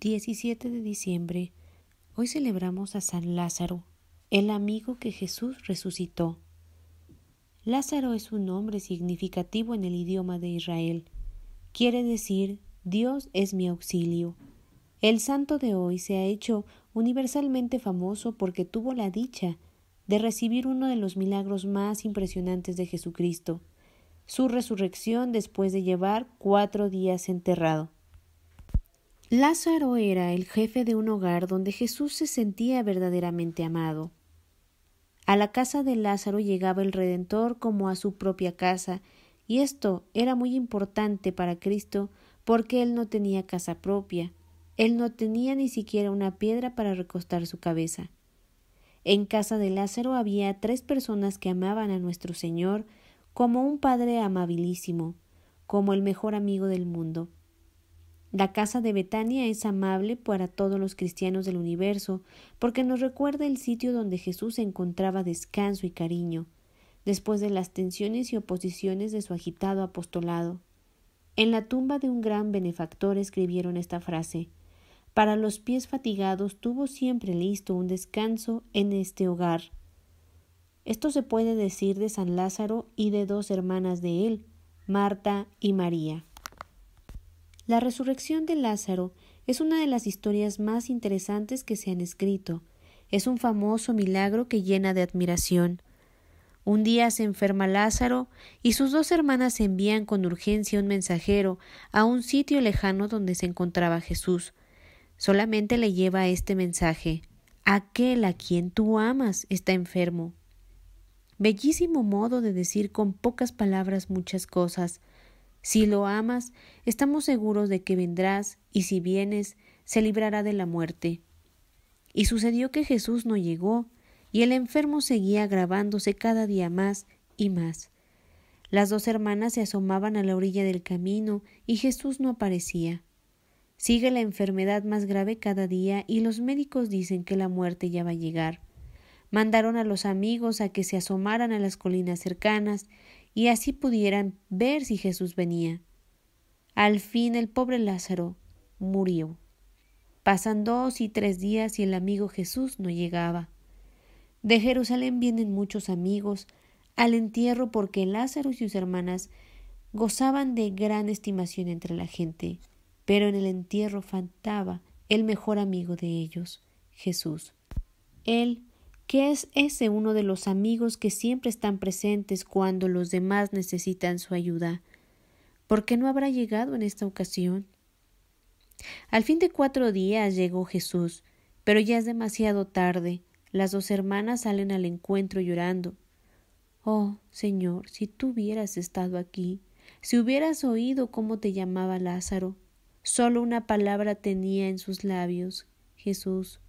17 de diciembre, hoy celebramos a San Lázaro, el amigo que Jesús resucitó. Lázaro es un nombre significativo en el idioma de Israel. Quiere decir, Dios es mi auxilio. El santo de hoy se ha hecho universalmente famoso porque tuvo la dicha de recibir uno de los milagros más impresionantes de Jesucristo, su resurrección después de llevar cuatro días enterrado. Lázaro era el jefe de un hogar donde Jesús se sentía verdaderamente amado. A la casa de Lázaro llegaba el Redentor como a su propia casa, y esto era muy importante para Cristo porque él no tenía casa propia, él no tenía ni siquiera una piedra para recostar su cabeza. En casa de Lázaro había tres personas que amaban a nuestro Señor como un Padre amabilísimo, como el mejor amigo del mundo. La casa de Betania es amable para todos los cristianos del universo, porque nos recuerda el sitio donde Jesús encontraba descanso y cariño, después de las tensiones y oposiciones de su agitado apostolado. En la tumba de un gran benefactor escribieron esta frase Para los pies fatigados tuvo siempre listo un descanso en este hogar. Esto se puede decir de San Lázaro y de dos hermanas de él, Marta y María. La resurrección de Lázaro es una de las historias más interesantes que se han escrito. Es un famoso milagro que llena de admiración. Un día se enferma Lázaro y sus dos hermanas envían con urgencia un mensajero a un sitio lejano donde se encontraba Jesús. Solamente le lleva este mensaje Aquel a quien tú amas está enfermo. Bellísimo modo de decir con pocas palabras muchas cosas, si lo amas, estamos seguros de que vendrás, y si vienes, se librará de la muerte. Y sucedió que Jesús no llegó, y el enfermo seguía agravándose cada día más y más. Las dos hermanas se asomaban a la orilla del camino, y Jesús no aparecía. Sigue la enfermedad más grave cada día, y los médicos dicen que la muerte ya va a llegar. Mandaron a los amigos a que se asomaran a las colinas cercanas, y así pudieran ver si Jesús venía. Al fin el pobre Lázaro murió. Pasan dos y tres días y el amigo Jesús no llegaba. De Jerusalén vienen muchos amigos al entierro porque Lázaro y sus hermanas gozaban de gran estimación entre la gente, pero en el entierro faltaba el mejor amigo de ellos, Jesús. Él ¿Qué es ese uno de los amigos que siempre están presentes cuando los demás necesitan su ayuda. ¿Por qué no habrá llegado en esta ocasión? Al fin de cuatro días llegó Jesús, pero ya es demasiado tarde. Las dos hermanas salen al encuentro llorando. Oh, Señor, si tú hubieras estado aquí, si hubieras oído cómo te llamaba Lázaro. Solo una palabra tenía en sus labios. Jesús,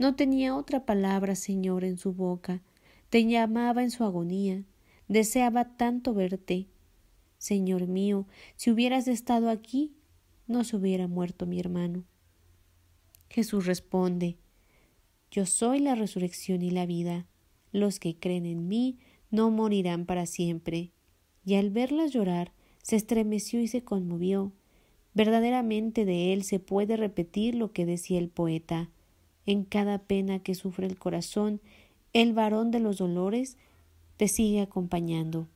no tenía otra palabra, Señor, en su boca. Te llamaba en su agonía. Deseaba tanto verte. Señor mío, si hubieras estado aquí, no se hubiera muerto mi hermano. Jesús responde, Yo soy la resurrección y la vida. Los que creen en mí no morirán para siempre. Y al verlas llorar, se estremeció y se conmovió. Verdaderamente de él se puede repetir lo que decía el poeta en cada pena que sufre el corazón, el varón de los dolores te sigue acompañando.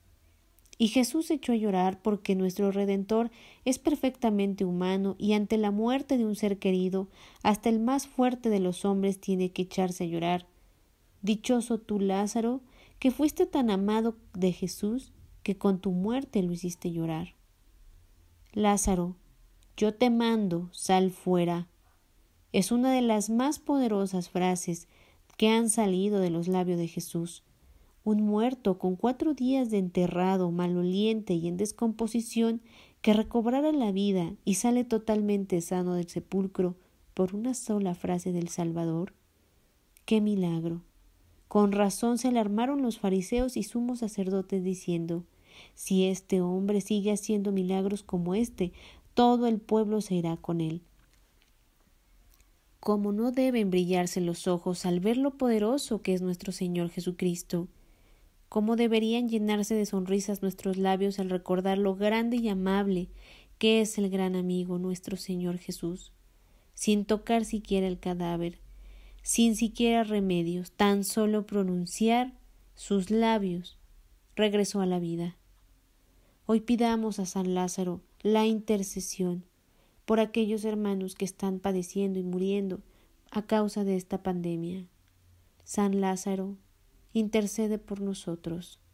Y Jesús echó a llorar porque nuestro Redentor es perfectamente humano y ante la muerte de un ser querido, hasta el más fuerte de los hombres tiene que echarse a llorar. Dichoso tú, Lázaro, que fuiste tan amado de Jesús que con tu muerte lo hiciste llorar. Lázaro, yo te mando, sal fuera es una de las más poderosas frases que han salido de los labios de Jesús. Un muerto con cuatro días de enterrado, maloliente y en descomposición, que recobrara la vida y sale totalmente sano del sepulcro por una sola frase del Salvador. ¡Qué milagro! Con razón se alarmaron los fariseos y sumos sacerdotes diciendo, si este hombre sigue haciendo milagros como este, todo el pueblo se irá con él. Cómo no deben brillarse los ojos al ver lo poderoso que es nuestro Señor Jesucristo, cómo deberían llenarse de sonrisas nuestros labios al recordar lo grande y amable que es el gran amigo nuestro Señor Jesús, sin tocar siquiera el cadáver, sin siquiera remedios, tan solo pronunciar sus labios, regresó a la vida. Hoy pidamos a San Lázaro la intercesión por aquellos hermanos que están padeciendo y muriendo a causa de esta pandemia. San Lázaro, intercede por nosotros.